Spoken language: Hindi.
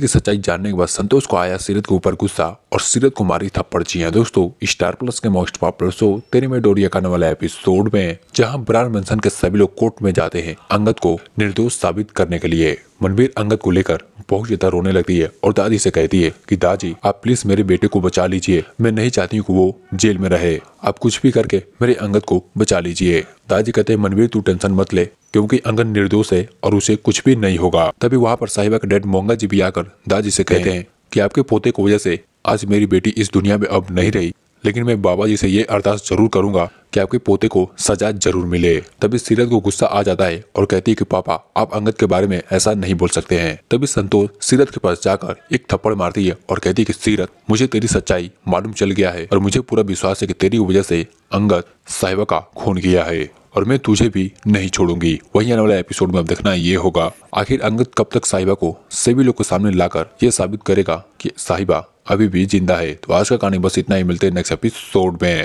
की सच्चाई जानने के बाद संतोष को आया सीरत के ऊपर गुस्सा और सीरत को मारी था हाँ। पर्चिया दोस्तों स्टार प्लस के मोस्ट पॉपुलर शो तेरे में डोरिया करने वाले एपिसोड में जहां ब्रांड मनसन के सभी लोग कोर्ट में जाते हैं अंगत को निर्दोष साबित करने के लिए मनवीर अंगत को लेकर बहुत ज्यादा रोने लगती है और दादी से कहती है कि दादी आप प्लीज मेरे बेटे को बचा लीजिए मैं नहीं चाहती हूँ कि वो जेल में रहे आप कुछ भी करके मेरे अंगत को बचा लीजिए दादी कहते मनवीर तू टेंशन मत ले क्योंकि अंगन निर्दोष है और उसे कुछ भी नहीं होगा तभी वहाँ पर साहिबा के डैड मोंगा जी भी आकर दादी से कहते हैं कि आपके पोते की वजह से आज मेरी बेटी इस दुनिया में अब नहीं रही लेकिन मैं बाबा जी से ये अरदास जरूर करूंगा कि आपके पोते को सजा जरूर मिले तभी सीरत को गुस्सा आ जाता है और कहती है कि पापा आप अंगद के बारे में ऐसा नहीं बोल सकते हैं तभी संतोष सीरत के पास जाकर एक थप्पड़ मारती है और कहती है कि सीरत मुझे तेरी सच्चाई मालूम चल गया है और मुझे पूरा विश्वास है कि तेरी वजह से अंगद साहिबा का खून किया है और मैं तुझे भी नहीं छोड़ूंगी वही आने वाला एपिसोड में अब देखना ये होगा आखिर अंगद कब तक साहिबा को सभी लोग के सामने लाकर ये साबित करेगा कि साहिबा अभी भी जिंदा है तो आज का कहानी बस इतना ही मिलते हैं नेक्स्ट एपिसोड में